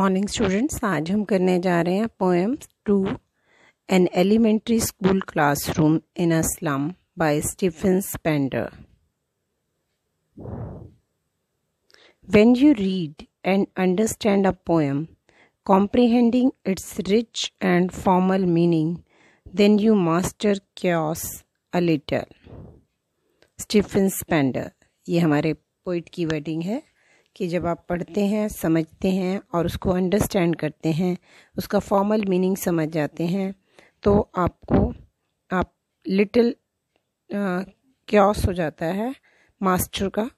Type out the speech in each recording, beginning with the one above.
Morning students आज हम करने जा रहे हैं poems to an elementary school class room in a slum by Stephen Spender when you read and understand a poem comprehending its rich and formal meaning then you master chaos a little Stephen Spender ये हमारे poet की wedding है कि जब आप पढ़ते हैं समझते हैं और उसको अंडरस्टैंड करते हैं उसका फॉर्मल मीनिंग समझ जाते हैं तो आपको आप लिटिल क्योस हो जाता है मास्टर का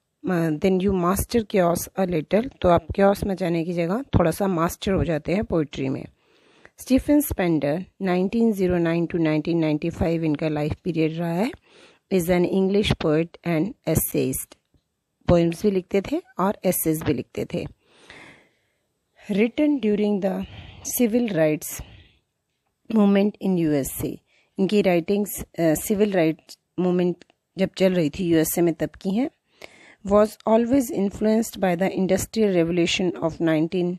then you master chaos a little तो आप क्योस में जाने की जगह थोड़ा सा मास्टर हो जाते हैं पोइट्री में स्टीफन स्पेंडर 1909 टू 1995 इनका लाइफ पीरियड रहा है is an English poet and essayist poems भी लिखते थे और एसेस भी लिखते थे written during the civil rights movement in USA इनकी राइटिंग्स सिविल राइट्स मूवमेंट जब चल रही थी यूएसए में तब की हैं was always influenced by the industrial revolution of nineteen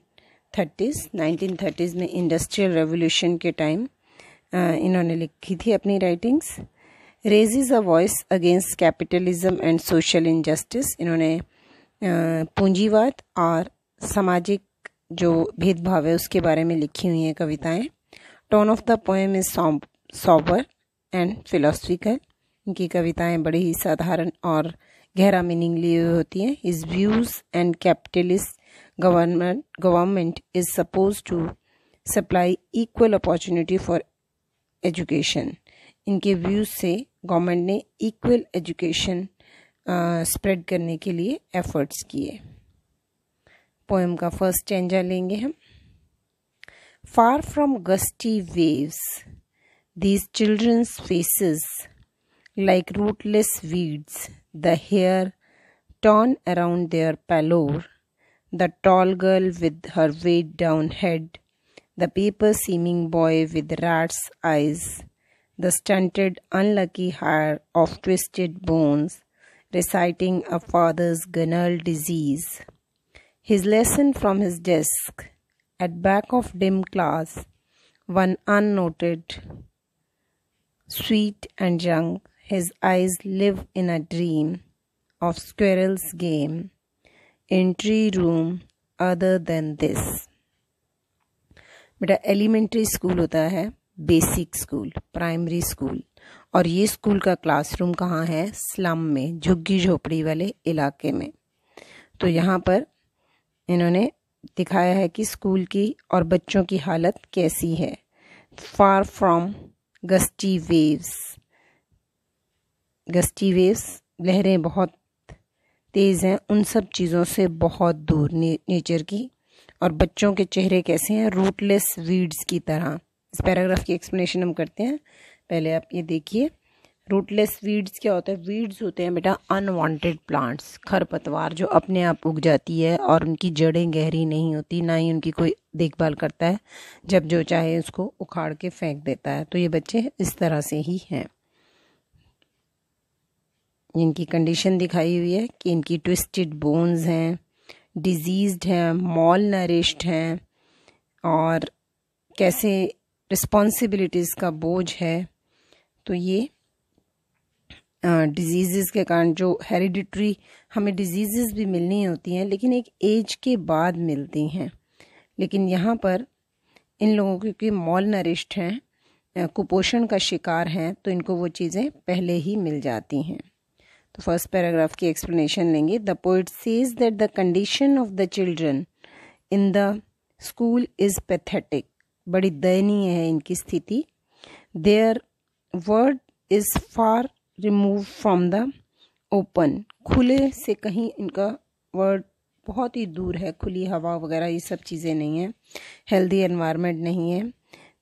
thirties nineteen thirties में इंडस्ट्रियल रेवोल्यूशन के टाइम इन्होंने लिखी थी अपनी writings raises a voice against capitalism and social injustice इन्होंने पूंजीवाद और सामाजिक जो भेदभाव है उसके बारे में लिखी हुई हैं कविताएं tone of the poem is sober and philosophical इनकी कविताएं बड़ी ही साधारण और गहरा मीनिंग लिए हुई होती हैं his views and capitalist government government is suppose to supply equal opportunity for education इनके व्यूज से गवर्नमेंट ने इक्वल एजुकेशन स्प्रेड करने के लिए एफर्ट्स किए पोएम का फर्स्ट स्टेंजा लेंगे हम far from gusty waves these children's faces like rootless weeds the hair torn around their pallor the tall girl with her weighed down head the paper seeming boy with rat's eyes the stunted, unlucky heir of twisted bones, reciting a father's gunal disease. His lesson from his desk, at back of dim class, one unnoted, sweet and young, his eyes live in a dream of squirrel's game, in tree room other than this. बेटा elementary school होता है basic school primary school और ये school का classroom कहाँ है slum में झुग्गी झोपड़ी वाले इलाके में तो यहाँ पर इन्होंने दिखाया है कि स्कूल की और बच्चों की हालत कैसी है far from gusty waves gusty waves लहरें बहुत तेज़ हैं उन सब चीज़ों से बहुत दूर ने, नेचर की और बच्चों के चेहरे कैसे हैं रूटलेस वीड्स की तरह इस पैराग्राफ की एक्सप्लेनेशन हम करते हैं पहले आप ये देखिए रूटलेस वीड्स क्या होता है वीड्स होते हैं बेटा अनवांटेड प्लांट्स खरपतवार जो अपने आप उग जाती है और उनकी जड़ें गहरी नहीं होती ना ही उनकी कोई देखभाल करता है जब जो चाहे उसको उखाड़ के फेंक देता है तो ये बच्चे इस तरह से ही हैं इनकी कंडीशन दिखाई हुई है कि इनकी ट्विस्टेड बोन्स हैं डिजीज्ड हैं मॉल नरिश्ड हैं और कैसे रिस्पॉन्सिबिलिटीज़ का बोझ है तो ये डिजीज़ के कारण जो हेरिडिटरी हमें डिजीज़ भी मिलनी होती हैं लेकिन एक एज के बाद मिलती हैं लेकिन यहाँ पर इन लोगों क्योंकि मॉल नरिष्ट हैं कुपोषण का शिकार हैं तो इनको वो चीज़ें पहले ही मिल जाती हैं तो फर्स्ट पैराग्राफ की एक्सप्लेनेशन लेंगे the poet says that the condition of the children in the school is pathetic बड़ी दयनीय है इनकी स्थिति their world is far remove from the open खुले से कहीं इनका वर्ड बहुत ही दूर है खुली हवा वगैरह ये सब चीज़ें नहीं हैं हेल्दी एनवायरनमेंट नहीं है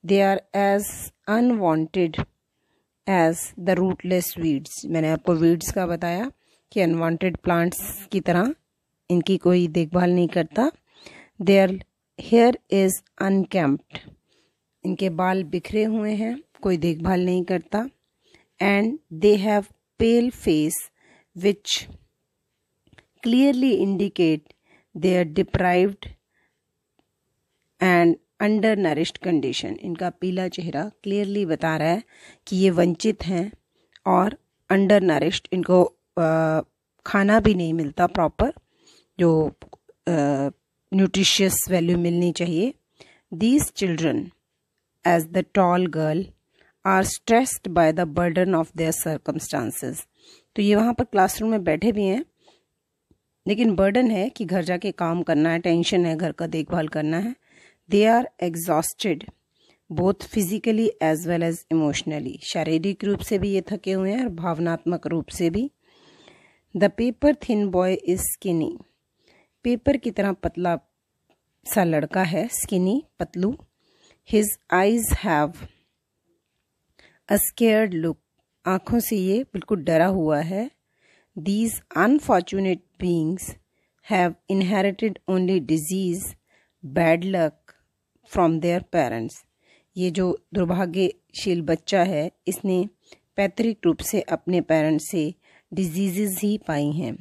they are as unwanted as the rootless weeds मैंने आपको वीड्स का बताया कि अनवांटेड प्लांट्स की तरह इनकी कोई देखभाल नहीं करता they are hair is uncombed इनके बाल बिखरे हुए हैं कोई देखभाल नहीं करता and they have pale face which clearly indicate they are deprived and undernourished condition इनका पीला चेहरा क्लियरली बता रहा है कि ये वंचित हैं और अंडर नरिश्ड इनको आ, खाना भी नहीं मिलता प्रॉपर जो आ, न्यूट्रिशियस वैल्यू मिलनी चाहिए these children as the tall girl are stressed by the burden of their circumstances तो ये वहाँ पर क्लासरूम में बैठे भी हैं लेकिन बर्डन है कि घर जाके काम करना है टेंशन है घर का देखभाल करना है they are exhausted both physically as well as emotionally शारीरिक रूप से भी ये थके हुए हैं और भावनात्मक रूप से भी the paper thin boy is skinny paper की तरह पतला सा लड़का है स्किनी पतलू his eyes have a scared look आंखों से ये बिल्कुल डरा हुआ है these unfortunate beings have inherited only disease bad luck from their parents ये जो दुर्भाग्यशील बच्चा है इसने पैतृक रूप से अपने पेरेंट्स से डिजीज़ ही पाई हैं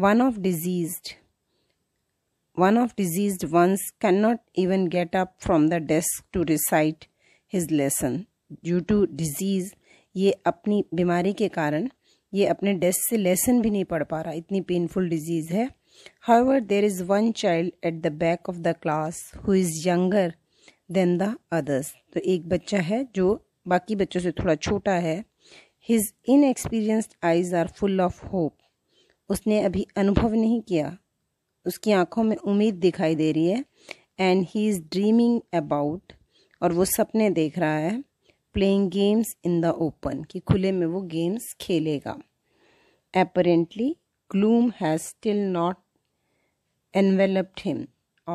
one of diseased One of diseased ones cannot even get up from the desk to recite his lesson. Due to disease, ये अपनी बीमारी के कारण ये अपने डेस्क से लेसन भी नहीं पढ़ पा रहा इतनी पेनफुल डिजीज़ है However, there is one child at the back of the class who is younger than the others. तो एक बच्चा है जो बाकी बच्चों से थोड़ा छोटा है His inexperienced eyes are full of hope. उसने अभी अनुभव नहीं किया उसकी आंखों में उम्मीद दिखाई दे रही है and he is dreaming about और वो सपने देख रहा है playing games in the open कि खुले में वो गेम्स खेलेगा apparently gloom has still not enveloped him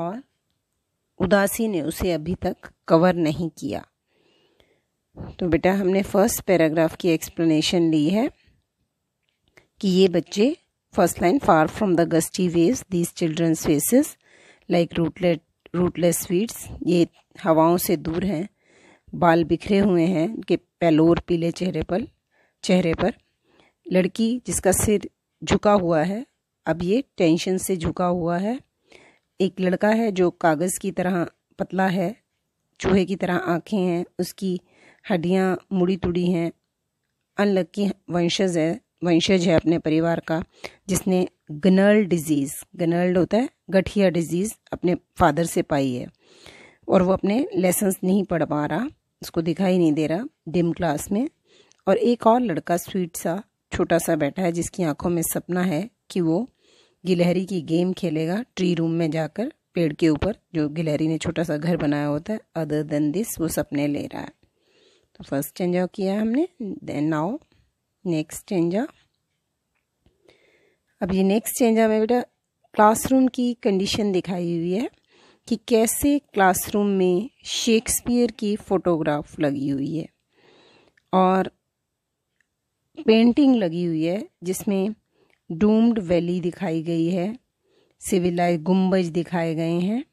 और उदासी ने उसे अभी तक कवर नहीं किया तो बेटा हमने फर्स्ट पैराग्राफ की एक्सप्लेनेशन ली है कि ये बच्चे First line, far from the gusty waves, these children's faces, like rootlet, rootless sweets, ये हवाओं से दूर हैं बाल बिखरे हुए हैं उनके पैलोर पीले चेहरे पर चेहरे पर लड़की जिसका सिर झुका हुआ है अब ये टेंशन से झुका हुआ है एक लड़का है जो कागज़ की तरह पतला है चूहे की तरह आँखें हैं उसकी हड्डियाँ मुड़ी तुड़ी हैं अनलक्की वंशज है वंशज है अपने परिवार का जिसने गनर्ल डिजीज़ गनर्ल्ड होता है गठिया डिजीज़ अपने फादर से पाई है और वो अपने लेसन्स नहीं पढ़ पा रहा उसको दिखाई नहीं दे रहा डिम क्लास में और एक और लड़का स्वीट सा छोटा सा बैठा है जिसकी आंखों में सपना है कि वो गिलहरी की गेम खेलेगा ट्री रूम में जाकर पेड़ के ऊपर जो गिलहरी ने छोटा सा घर बनाया होता है अदर देन दिस वो सपने ले रहा है तो फर्स्ट चेंज किया हमने देन नाउ नेक्स्ट चेंजा अब ये नेक्स्ट चेंजा में बेटा क्लासरूम की कंडीशन दिखाई हुई है कि कैसे क्लासरूम में शेक्सपियर की फ़ोटोग्राफ लगी हुई है और पेंटिंग लगी हुई है जिसमें डूम्ड वैली दिखाई गई है सिविलाइज गुम्बज दिखाए गए हैं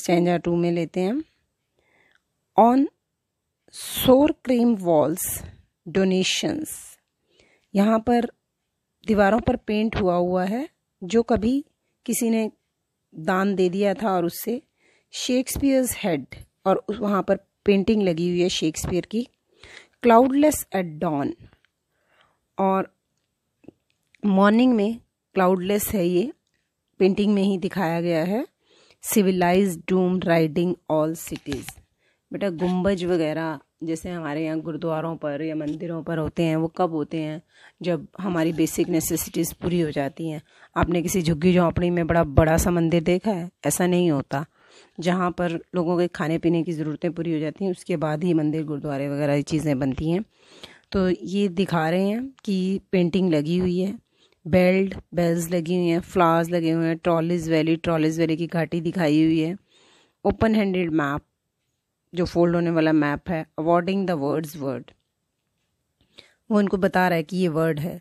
स्टेंजा टू में लेते हैं ऑन सोर क्रीम वॉल्स डोनेशंस यहाँ पर दीवारों पर पेंट हुआ हुआ है जो कभी किसी ने दान दे दिया था और उससे शेक्सपियर्स हेड और वहाँ पर पेंटिंग लगी हुई है शेक्सपियर की क्लाउडलेस एट डॉन और मॉर्निंग में क्लाउडलेस है ये पेंटिंग में ही दिखाया गया है civilize dome riding all cities बेटा गुम्बज वगैरह जैसे हमारे यहाँ गुरुद्वारों पर या मंदिरों पर होते हैं वो कब होते हैं जब हमारी बेसिक नेसेसिटीज़ पूरी हो जाती हैं आपने किसी झुग्गी झोंपड़ी में बड़ा बड़ा सा मंदिर देखा है ऐसा नहीं होता जहाँ पर लोगों के खाने पीने की ज़रूरतें पूरी हो जाती हैं उसके बाद ही मंदिर गुरुद्वारे वगैरह ये चीज़ें बनती हैं तो ये दिखा रहे हैं कि पेंटिंग लगी हुई है बेल्ट बेल्स लगी हुई हैं फ्लावर्स लगे हुए हैं ट्रॉलीज वैली ट्रॉलीज वैली की घाटी दिखाई हुई है ओपन हैंडेड मैप जो फोल्ड होने वाला मैप है अवॉर्डिंग द वर्ड्स वर्ड वो उनको बता रहा है कि ये वर्ड है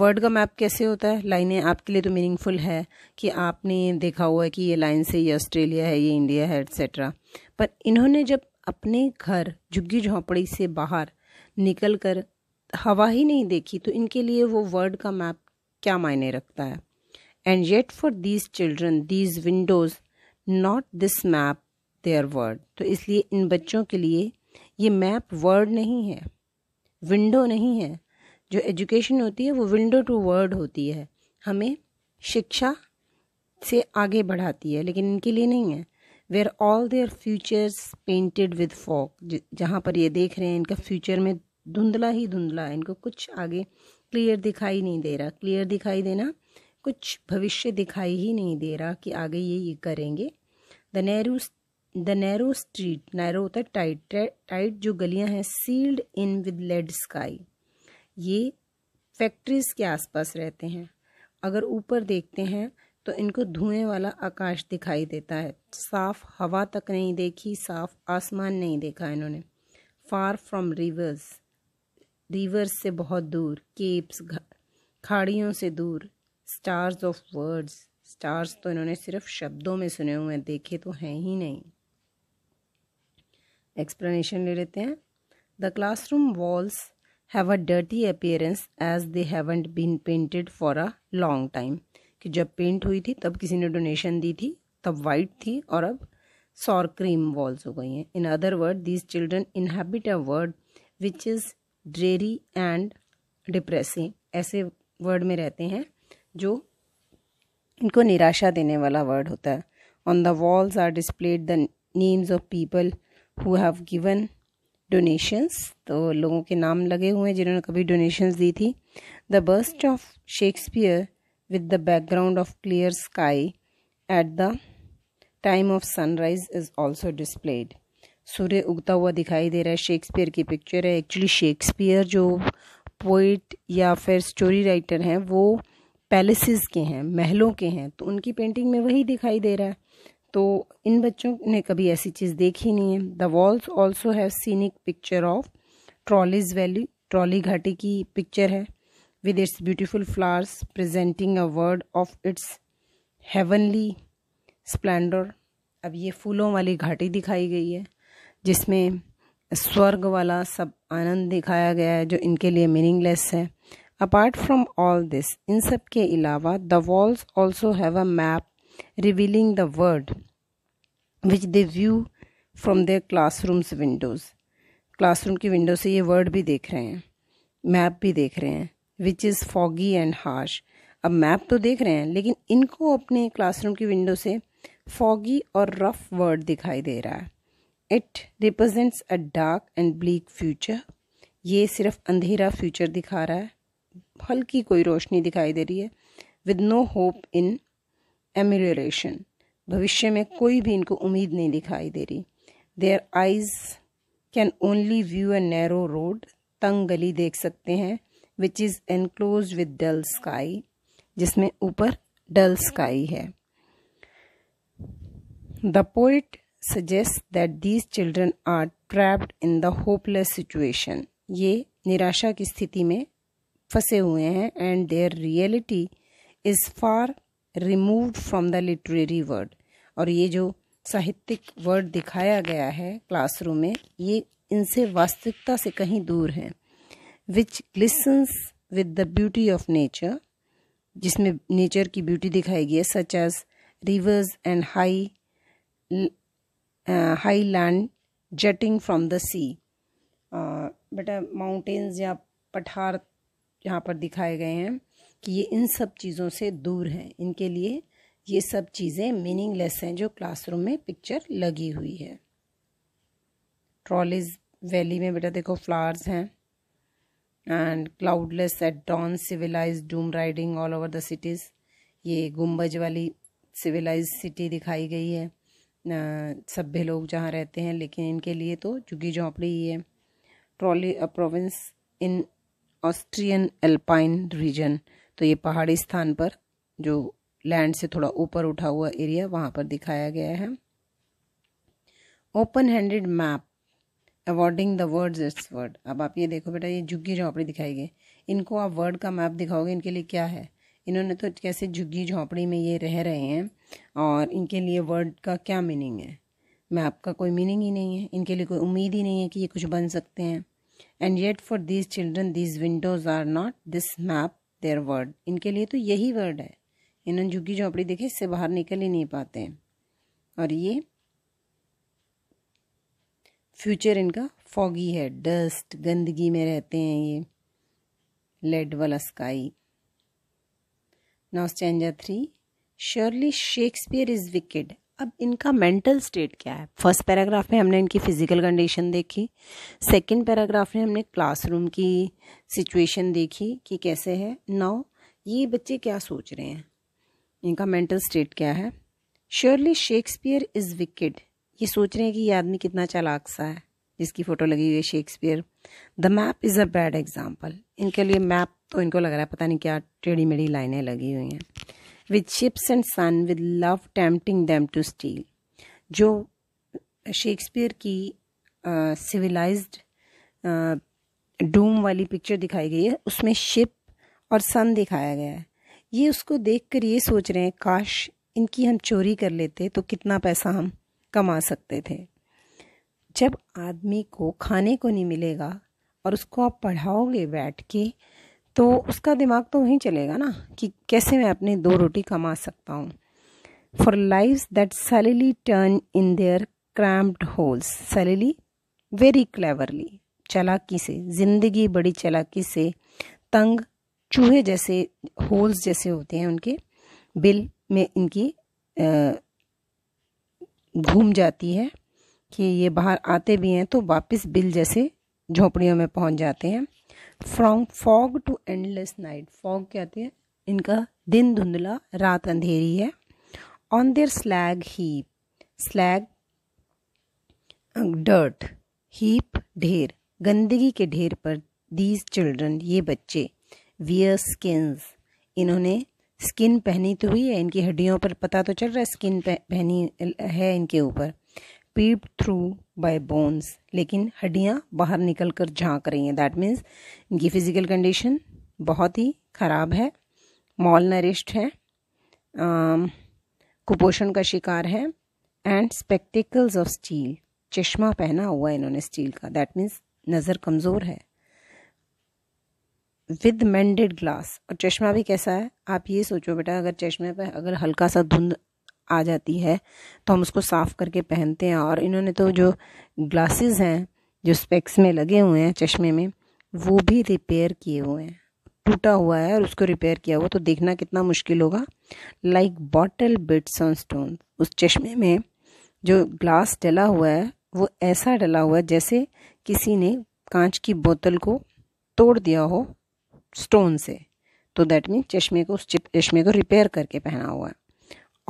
वर्ड का मैप कैसे होता है लाइनें आपके लिए तो मीनिंगफुल है कि आपने देखा हुआ है कि ये लाइन से ये ऑस्ट्रेलिया है ये इंडिया है एट्सेट्रा पर इन्होंने जब अपने घर झुग्गी झोंपड़ी से बाहर निकल कर हवा ही नहीं देखी तो इनके लिए वो वर्ड का मैप क्या मायने रखता है and yet for these children these windows not this map their world तो इसलिए इन बच्चों के लिए ये मैप वर्ड नहीं है विंडो नहीं है जो एजुकेशन होती है वो विंडो टू वर्ड होती है हमें शिक्षा से आगे बढ़ाती है लेकिन इनके लिए नहीं है where all their futures painted with fog जहाँ पर ये देख रहे हैं इनका फ्यूचर में धुंधला ही धुंधला है इनको कुछ आगे क्लियर दिखाई नहीं दे रहा क्लियर दिखाई देना कुछ भविष्य दिखाई ही नहीं दे रहा कि आगे ये ये करेंगे the narrow the narrow street narrow होता है टाइट टाइट जो गलियां हैं sealed in with lead sky ये फैक्ट्रीज के आसपास रहते हैं अगर ऊपर देखते हैं तो इनको धुएं वाला आकाश दिखाई देता है साफ हवा तक नहीं देखी साफ आसमान नहीं देखा इन्होंने फार फ्रॉम रिवर्स रिवर्स से बहुत दूर केप्स खाड़ियों से दूर स्टार्स ऑफ वर्ड्स स्टार्स तो इन्होंने सिर्फ शब्दों में सुने हुए हैं देखे तो हैं ही नहीं एक्सप्लेनेशन ले लेते हैं the classroom walls have a dirty appearance as they haven't been painted for a long time कि जब पेंट हुई थी तब किसी ने डोनेशन दी थी तब वाइट थी और अब सॉर क्रीम वॉल्स हो गई हैं in other word these children inhabit a world which is dreary and depressing ऐसे वर्ड में रहते हैं जो इनको निराशा देने वाला वर्ड होता है on the walls are displayed the names of people who have given donations तो लोगों के नाम लगे हुए हैं जिन्होंने कभी डोनेशंस दी थी the burst of Shakespeare with the background of clear sky at the time of sunrise is also displayed सूर्य उगता हुआ दिखाई दे रहा है शेक्सपियर की पिक्चर है एक्चुअली शेक्सपियर जो पोइट या फिर स्टोरी राइटर हैं वो पैलेसेस के हैं महलों के हैं तो उनकी पेंटिंग में वही दिखाई दे रहा है तो इन बच्चों ने कभी ऐसी चीज़ देखी नहीं है the walls also have scenic picture of trolleys valley trolley घाटी की पिक्चर है with its beautiful flowers presenting a world of its heavenly splendour अब ये फूलों वाली घाटी दिखाई गई है जिसमें स्वर्ग वाला सब आनंद दिखाया गया है जो इनके लिए मीनिंगलेस है अपार्ट फ्रॉम ऑल दिस इन सब के अलावा the walls also have a map revealing the word which they view from their classrooms windows classroom की window से ये word भी देख रहे हैं मैप भी देख रहे हैं which is foggy and harsh अब मैप तो देख रहे हैं लेकिन इनको अपने क्लासरूम की विंडो से फॉगी और रफ वर्ड दिखाई दे रहा है it represents a dark and bleak future ये सिर्फ अंधेरा फ्यूचर दिखा रहा है हल्की कोई रोशनी दिखाई दे रही है with no hope in emulation भविष्य में कोई भी इनको उम्मीद नहीं दिखाई दे रही their eyes can only view a narrow road तंग गली देख सकते हैं which is enclose with dull sky जिसमें ऊपर डल स्काई है the poet suggest that these children are trapped in the hopeless situation ये निराशा की स्थिति में फंसे हुए हैं and their reality is far removed from the literary world और ये जो साहित्यिक वर्ड दिखाया गया है क्लासरूम में ये इनसे वास्तविकता से कहीं दूर है which glistens with the beauty of nature जिसमें नेचर की ब्यूटी दिखाई गई है such as rivers and high high land jetting from the sea बेटा माउंटेन्स या पठार यहाँ पर दिखाए गए हैं कि ये इन सब चीज़ों से दूर हैं इनके लिए ये सब चीज़ें मीनिंगलेस हैं जो क्लासरूम में पिक्चर लगी हुई है ट्रॉलीज वैली में बेटा देखो फ्लावर्स हैं and cloudless at dawn civilize dome riding all over the cities ये गुम्बज वाली सिविलाइज सिटी दिखाई गई है सभ्य लोग जहाँ रहते हैं लेकिन इनके लिए तो झुग्गी झोंपड़ी ही है trolley province in Austrian alpine region तो ये पहाड़ी स्थान पर जो लैंड से थोड़ा ऊपर उठा हुआ एरिया वहाँ पर दिखाया गया है open handed map awarding the world its world अब आप ये देखो बेटा ये झुग्गी झोंपड़ी दिखाई गई इनको आप वर्ड का मैप दिखाओगे इनके लिए क्या है इन्होंने तो कैसे झुग्गी झोंपड़ी में ये रह रहे हैं और इनके लिए वर्ड का क्या मीनिंग है मैप का कोई मीनिंग ही नहीं है इनके लिए कोई उम्मीद ही नहीं है कि ये कुछ बन सकते हैं and yet for these children these windows are not this map their world इनके लिए तो यही वर्ड है इन्होंने झुग्गी झोपड़ी देखे इससे बाहर निकल ही नहीं पाते हैं और ये फ्यूचर इनका फॉगी है डस्ट गंदगी में रहते हैं ये लेड वाला sky now three surely Shakespeare is wicked अब इनका मेंटल स्टेट क्या है फर्स्ट पैराग्राफ में हमने इनकी फिजिकल कंडीशन देखी सेकंड पैराग्राफ में हमने क्लासरूम की सिचुएशन देखी कि कैसे है नाउ ये बच्चे क्या सोच रहे हैं इनका मेंटल स्टेट क्या है श्योरली शेक्सपियर इज़ विकेड ये सोच रहे हैं कि ये आदमी कितना चालाक सा है जिसकी फ़ोटो लगी हुई है Shakespeare the map is a bad example इनके लिए मैप तो इनको लग रहा है पता नहीं क्या टेढ़ी मेढ़ी लाइनें लगी हुई हैं with ships and sun with love tempting them to steal जो शेक्सपियर की सिविलाइज्ड uh, डूम uh, वाली पिक्चर दिखाई गई है उसमें शिप और सन दिखाया गया है ये उसको देखकर ये सोच रहे हैं काश इनकी हम चोरी कर लेते तो कितना पैसा हम कमा सकते थे जब आदमी को खाने को नहीं मिलेगा और उसको आप पढ़ाओगे बैठ के तो उसका दिमाग तो वहीं चलेगा ना कि कैसे मैं अपनी दो रोटी कमा सकता हूँ for life that slyly turn in their cramped holes slyly very cleverly चलाकी से जिंदगी बड़ी चलाकी से तंग चूहे जैसे होल्स जैसे होते हैं उनके बिल में इनकी घूम जाती है कि ये बाहर आते भी हैं तो वापस बिल जैसे झोपड़ियों में पहुंच जाते हैं from fog to endless night fog क्या है इनका दिन धुंधला रात अंधेरी है on their slag heap slag dirt heap ढेर गंदगी के ढेर पर दीज चिल्ड्रन ये बच्चे वियर स्किन्स इन्होंने स्किन पहनी तो हुई है इनकी हड्डियों पर पता तो चल रहा है स्किन पहनी है इनके ऊपर पीप थ्रू बाय बोन्स लेकिन हड्डियाँ बाहर निकल कर झाँक रही हैं दैट मीन्स इनकी फिजिकल कंडीशन बहुत ही ख़राब है मॉल नरिश्ड है um, कुपोषण का शिकार है एंड स्पेक्टिकल्स ऑफ स्टील चश्मा पहना हुआ है इन्होंने स्टील का दैट मीन्स नज़र कमज़ोर है विद मैंडेड ग्लास और चश्मा भी कैसा है आप ये सोचो बेटा अगर चश्मे पर अगर हल्का सा धुंध आ जाती है तो हम उसको साफ़ करके पहनते हैं और इन्होंने तो जो ग्लासेस हैं जो स्पेक्स में लगे हुए हैं चश्मे में वो भी रिपेयर किए हुए हैं टूटा हुआ है और उसको रिपेयर किया हुआ तो देखना कितना मुश्किल होगा like bottle bits on stone उस चश्मे में जो ग्लास डला हुआ है वो ऐसा डला हुआ है जैसे किसी ने कांच की बोतल को तोड़ दिया हो स्टोन से तो दैट मीन चश्मे को उस चश्मे को रिपेयर करके पहना हुआ है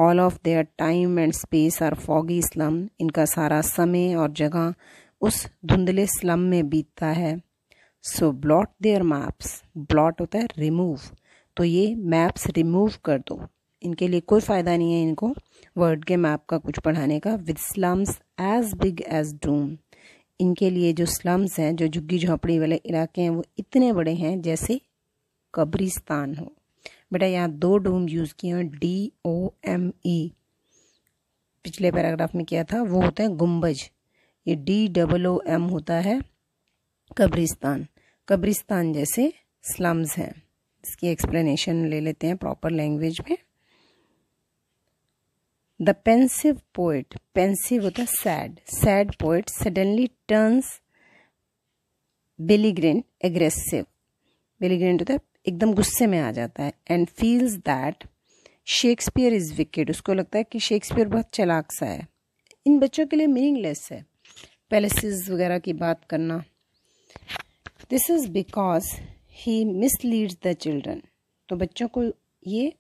all of their time and space are foggy slum इनका सारा समय और जगह उस धुंधले स्लम में बीतता है so blot their maps blot होता है रिमूव तो ये मैप्स रिमूव कर दो इनके लिए कोई फ़ायदा नहीं है इनको वर्ड के मैप का कुछ पढ़ाने का with slums as big as doom इनके लिए जो स्लम्स हैं जो झुग्गी झोंपड़ी वाले इलाके हैं वो इतने बड़े हैं जैसे कब्रिस्तान हो बेटा यहाँ दो डोम यूज़ किए हैं डी ओ एम ई पिछले पैराग्राफ में किया था वो होते हैं गुम्बज ये डी डबल ओ एम होता है कब्रिस्तान कब्रिस्तान जैसे स्लम्स हैं इसकी एक्सप्लेनेशन ले लेते हैं प्रॉपर लैंग्वेज में द पेंसिव पोइट पेंसिव होता है sad sad poet suddenly turns belligerent aggressive belligerent होता है एकदम गुस्से में आ जाता है and feels that Shakespeare is wicked उसको लगता है कि शेक्सपियर बहुत चलाक सा है इन बच्चों के लिए मीनिंगलेस है पैलेसेस वगैरह की बात करना this is because he misleads the children तो बच्चों को ये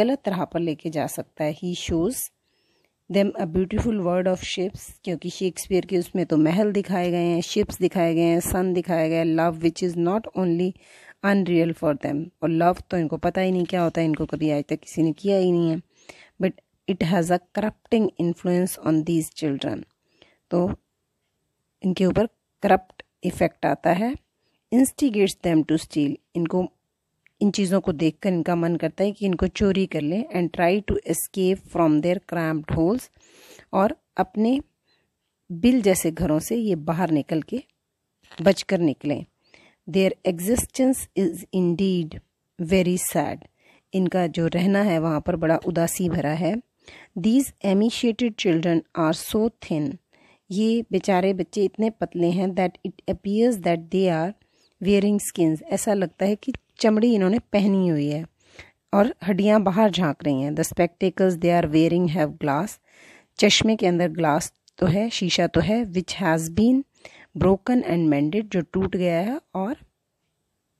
गलत राह पर लेके जा सकता है he shows them a beautiful world of ships क्योंकि शेक्सपियर के उसमें तो महल दिखाए गए हैं शिप्स दिखाए गए हैं सन दिखाए गए love which is not only unreal for them और लव तो इनको पता ही नहीं क्या होता है इनको कभी आज तक किसी ने किया ही नहीं है but it has a corrupting influence on these children तो इनके ऊपर करप्ट इफेक्ट आता है इंस्टिगेट्स देम टू स्टील इनको इन चीज़ों को देखकर इनका मन करता है कि इनको चोरी कर लें and try to escape from their cramped holes और अपने बिल जैसे घरों से ये बाहर निकल के बचकर निकलें their existence is indeed very sad इनका जो रहना है वहाँ पर बड़ा उदासी भरा है these emaciated children are so thin ये बेचारे बच्चे इतने पतले हैं that it appears that they are wearing skins ऐसा लगता है कि चमड़ी इन्होंने पहनी हुई है और हड्डियाँ बाहर झांक रही हैं the spectacles they are wearing have glass चश्मे के अंदर ग्लास तो है शीशा तो है which has been broken and mended जो टूट गया है और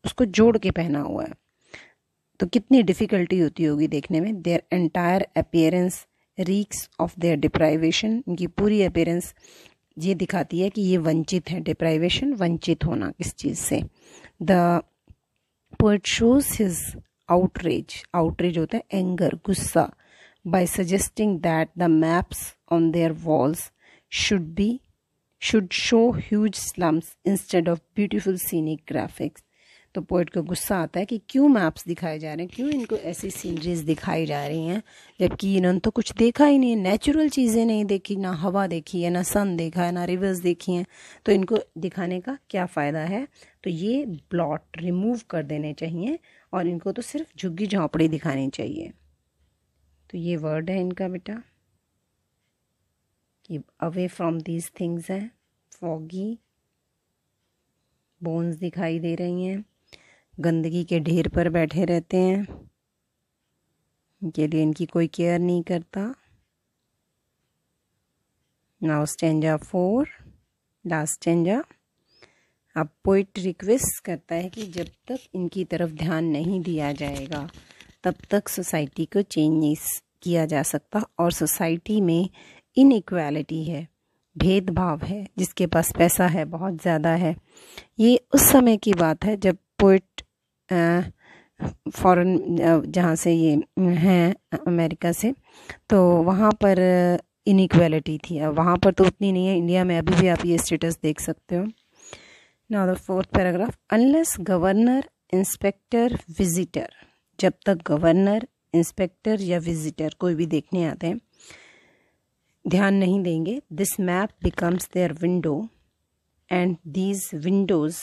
उसको जोड़ के पहना हुआ है तो कितनी डिफ़िकल्टी होती होगी देखने में their entire appearance reeks of their deprivation इनकी पूरी अपेयरेंस ये दिखाती है कि ये वंचित है डिप्राइवेशन वंचित होना किस चीज़ से the poet shows his outreach outreach होता है एंगर गुस्सा by suggesting that the maps on their walls should be should show huge slums instead of beautiful scenic graphics. तो पोइट को गुस्सा आता है कि क्यों मैप्स दिखाए जा रहे हैं क्यों इनको ऐसी सीनरीज दिखाई जा रही हैं जबकि इन्होंने तो कुछ देखा ही नहीं है नेचुरल चीज़ें नहीं देखी ना हवा देखी है ना सन देखा है ना रिवर्स देखी हैं तो इनको दिखाने का क्या फ़ायदा है तो ये ब्लॉट रिमूव कर देने चाहिए और इनको तो सिर्फ झुग्गी झोंपड़ी दिखानी चाहिए तो ये वर्ड है इनका बेटा कि अवे फ्रॉम दीज थिंग्स हैं फॉगी बोन्स दिखाई दे रही हैं गंदगी के ढेर पर बैठे रहते हैं इनके लिए इनकी कोई केयर नहीं करता now stanza four last stanza अब पोइट रिक्वेस्ट करता है कि जब तक इनकी तरफ ध्यान नहीं दिया जाएगा तब तक सोसाइटी को चेंज नहीं किया जा सकता और सोसाइटी में इनक्वालिटी है भेदभाव है जिसके पास पैसा है बहुत ज़्यादा है ये उस समय की बात है जब पोइट फॉरेन जहाँ से ये हैं अमेरिका से तो वहाँ पर इनक्वालिटी थी अब वहाँ पर तो उतनी नहीं है इंडिया में अभी भी आप ये स्टेटस देख सकते हो now the fourth paragraph unless governor inspector visitor जब तक गवर्नर इंस्पेक्टर या विजिटर कोई भी देखने आते हैं ध्यान नहीं देंगे this map becomes their window and these windows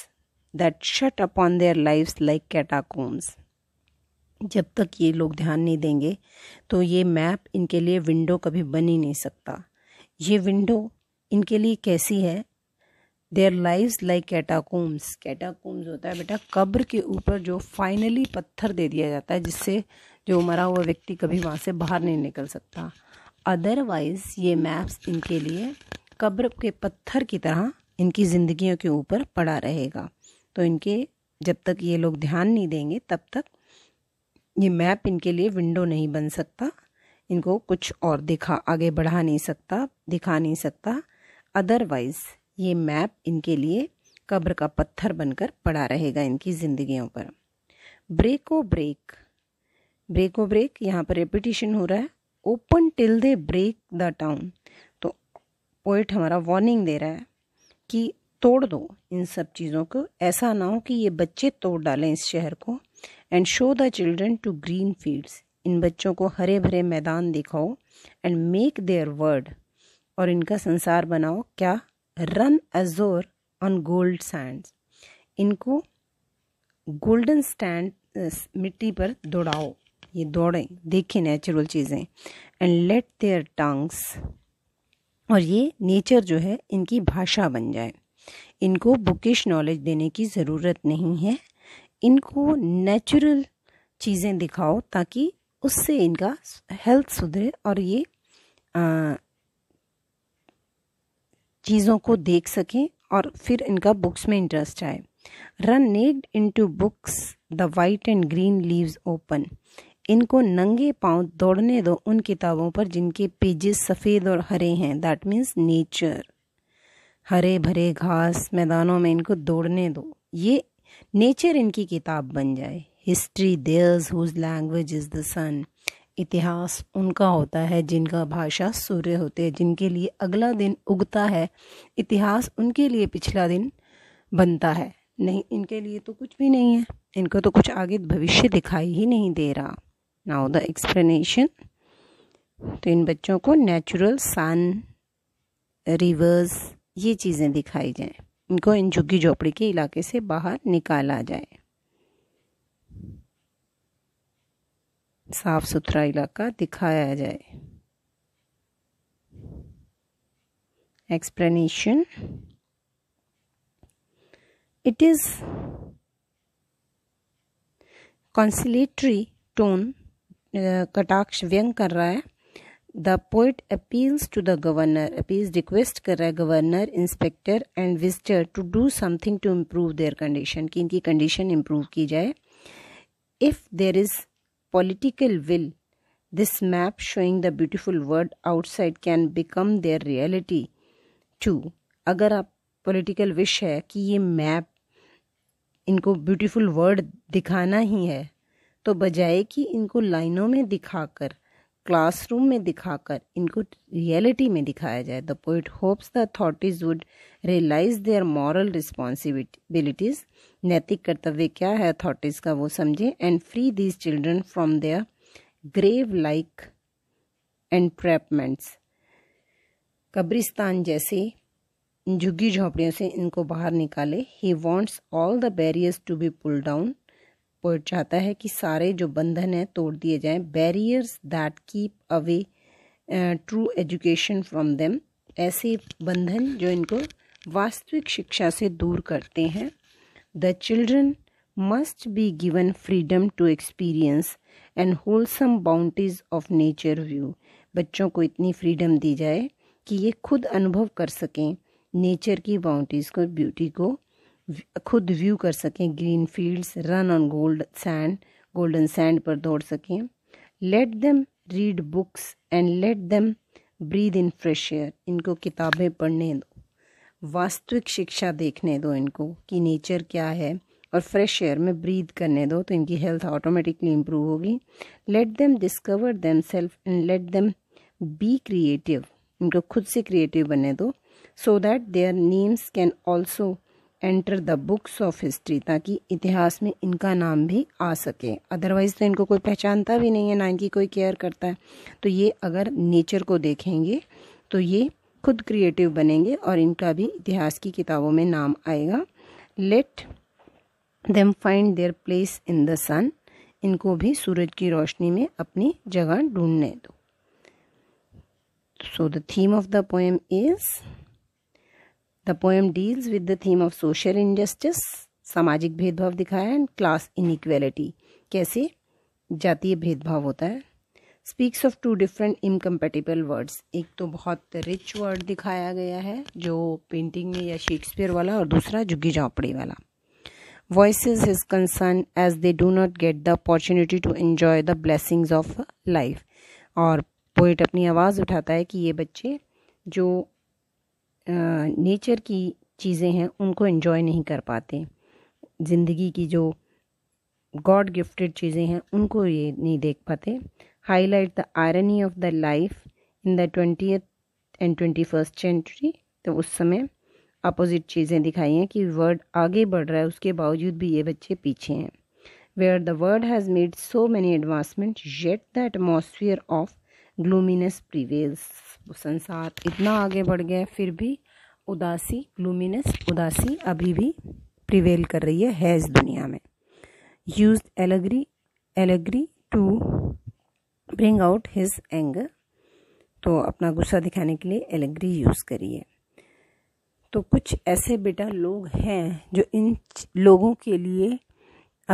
that shut upon their life like catacombs जब तक ये लोग ध्यान नहीं देंगे तो ये मैप इनके लिए विंडो कभी बन ही नहीं सकता ये विंडो इनके लिए कैसी है their life like catacombs catacombs होता है बेटा कब्र के ऊपर जो फाइनली पत्थर दे दिया जाता है जिससे जो मरा हुआ व्यक्ति कभी वहाँ से बाहर नहीं निकल सकता अदरवाइज़ ये मैप्स इनके लिए कब्र के पत्थर की तरह इनकी ज़िंदगियों के ऊपर पड़ा रहेगा तो इनके जब तक ये लोग ध्यान नहीं देंगे तब तक ये मैप इनके लिए विंडो नहीं बन सकता इनको कुछ और दिखा आगे बढ़ा नहीं सकता दिखा नहीं सकता अदरवाइज़ ये मैप इनके लिए कब्र का पत्थर बनकर पड़ा रहेगा इनकी ज़िंदगियों पर break O break break O break यहाँ पर रिपीटिशन हो रहा है open till they break the town तो पोइट हमारा वार्निंग दे रहा है कि तोड़ दो इन सब चीज़ों को ऐसा ना हो कि ये बच्चे तोड़ डालें इस शहर को and show the children to green fields इन बच्चों को हरे भरे मैदान दिखाओ एंड मेक देयर वर्ड और इनका संसार बनाओ क्या run azure on gold sand इनको गोल्डन स्टैंड मिट्टी पर दौड़ाओ ये दौड़ें देखें नेचुरल चीज़ें एंड लेट देयर टंग्स और ये नेचर जो है इनकी भाषा बन जाए इनको बुकिश नॉलेज देने की ज़रूरत नहीं है इनको नेचुरल चीज़ें दिखाओ ताकि उससे इनका हेल्थ सुधरे और ये चीज़ों को देख सकें और फिर इनका बुक्स में इंटरेस्ट आए run naked into books the white and green leaves open इनको नंगे पांव दौड़ने दो उन किताबों पर जिनके पेजेस सफ़ेद और हरे हैं दैट मीन्स नेचर हरे भरे घास मैदानों में इनको दौड़ने दो ये नेचर इनकी किताब बन जाए history theirs whose language is the sun इतिहास उनका होता है जिनका भाषा सूर्य होते हैं जिनके लिए अगला दिन उगता है इतिहास उनके लिए पिछला दिन बनता है नहीं इनके लिए तो कुछ भी नहीं है इनको तो कुछ आगे भविष्य दिखाई ही नहीं दे रहा नाउ द एक्सप्लेनेशन तो इन बच्चों को नेचुरल सन रिवर्स ये चीज़ें दिखाई जाएं इनको इन झुग्गी झोपड़ी के इलाके से बाहर निकाला जाए साफ सुथरा इलाका दिखाया जाए explanation it is conciliatory tone कटाक्ष व्यंग कर रहा है the poet appeals to the governor appeals request कर रहा है governor inspector and visitor to do something to improve their condition कि इनकी कंडीशन इम्प्रूव की जाए if there is political will this map showing the beautiful world outside can become their reality too अगर आप political wish है कि ये map इनको ब्यूटीफुल वर्ल्ड दिखाना ही है तो बजाय कि इनको लाइनों में दिखाकर क्लासरूम में दिखाकर इनको रियलिटी में दिखाया जाए the poet hopes the authorities would realise their moral responsibilities नैतिक कर्तव्य क्या है अथॉरिटीज का वो समझें and free these children from their grave like entrapments कब्रिस्तान जैसे झुग्गी झोंपड़ियों से इनको बाहर निकाले ही wants all the barriers to be pull down पर चाहता है कि सारे जो बंधन हैं तोड़ दिए जाएं barriers that keep away true education from them ऐसे बंधन जो इनको वास्तविक शिक्षा से दूर करते हैं the children must be given freedom to experience and wholesome boundaries of nature view बच्चों को इतनी फ्रीडम दी जाए कि ये खुद अनुभव कर सकें नेचर की बाउंड्रीज को ब्यूटी को खुद व्यू कर सकें green fields run on gold sand golden sand पर दौड़ सकें let them read books and let them breathe in fresh air इनको किताबें पढ़ने दो वास्तविक शिक्षा देखने दो इनको कि नेचर क्या है और फ्रेश एयर में ब्रीद करने दो तो इनकी हेल्थ ऑटोमेटिकली इम्प्रूव होगी let them discover them self and let them be creative इनको खुद से क्रिएटिव बनने दो so that their names can also enter the books of history ताकि इतिहास में इनका नाम भी आ सके अदरवाइज़ तो इनको कोई पहचानता भी नहीं है ना इनकी कोई केयर करता है तो ये अगर नेचर को देखेंगे तो ये खुद क्रिएटिव बनेंगे और इनका भी इतिहास की किताबों में नाम आएगा let them find their place in the sun इनको भी सूरज की रोशनी में अपनी जगह ढूंढने दो so the theme of the poem is the poem deals with the theme of social injustice सामाजिक भेदभाव दिखाया एंड क्लास इनइक्वेलिटी कैसे जातीय भेदभाव होता है speaks of two different incompatible words एक तो बहुत रिच वर्ड दिखाया गया है जो पेंटिंग में या शेक्सपियर वाला और दूसरा झुग्गी झापड़ी वाला voice is concern as they do not get the opportunity to enjoy the blessings of life और पोइट अपनी आवाज़ उठाता है कि ये बच्चे जो नेचर की चीज़ें हैं उनको इन्जॉय नहीं कर पाते ज़िंदगी की जो गॉड गिफ्टेड चीज़ें हैं उनको ये नहीं देख पाते highlight the irony of the life in the twenty and twenty first century तो उस समय अपोजिट चीज़ें दिखाई हैं कि वर्ल्ड आगे बढ़ रहा है उसके बावजूद भी ये बच्चे पीछे हैं where the world has made so many advancement yet the atmosphere of gloominess prevails संसार इतना आगे बढ़ गया है फिर भी उदासी ग्लूमिनस उदासी अभी भी प्रिवेल कर रही है, हैज इस दुनिया में use allegory allegory to bring out his एंग तो अपना गुस्सा दिखाने के लिए एलग्री यूज़ करिए तो कुछ ऐसे बेटा लोग हैं जो इन लोगों के लिए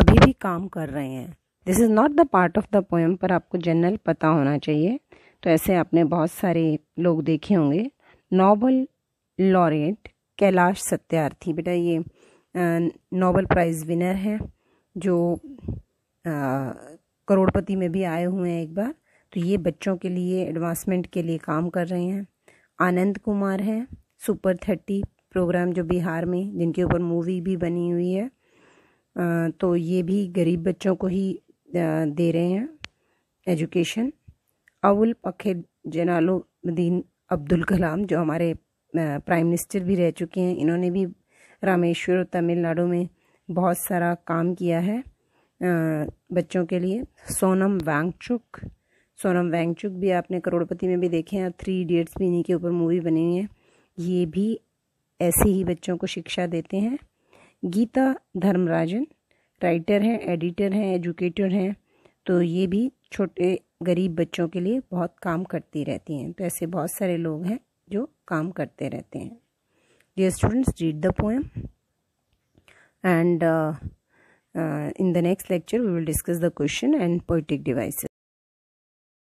अभी भी काम कर रहे हैं this is not the part of the poem पर आपको जनरल पता होना चाहिए तो ऐसे आपने बहुत सारे लोग देखे होंगे नोबल लॉरेट कैलाश सत्यार्थी बेटा ये नोबल प्राइज़ विनर हैं जो करोड़पति में भी आए हुए हैं एक बार तो ये बच्चों के लिए एडवांसमेंट के लिए काम कर रहे हैं आनंद कुमार हैं सुपर थर्टी प्रोग्राम जो बिहार में जिनके ऊपर मूवी भी बनी हुई है आ, तो ये भी गरीब बच्चों को ही दे रहे हैं एजुकेशन अवुल पखे जनालुद्दीन अब्दुल कलाम जो हमारे प्राइम मिनिस्टर भी रह चुके हैं इन्होंने भी रामेश्वर और तमिलनाडु में बहुत सारा काम किया है बच्चों के लिए सोनम वैंगचुक सोनम वैंगचुक भी आपने करोड़पति में भी देखे हैं थ्री इडियट्स भी इन्हीं के ऊपर मूवी बनी हुई है ये भी ऐसे ही बच्चों को शिक्षा देते हैं गीता धर्मराजन राइटर हैं एडिटर हैं एजुकेटर हैं तो ये भी छोटे गरीब बच्चों के लिए बहुत काम करती रहती हैं तो ऐसे बहुत सारे लोग हैं जो काम करते रहते हैं dear students read the poem and in the next lecture we will discuss the question and poetic devices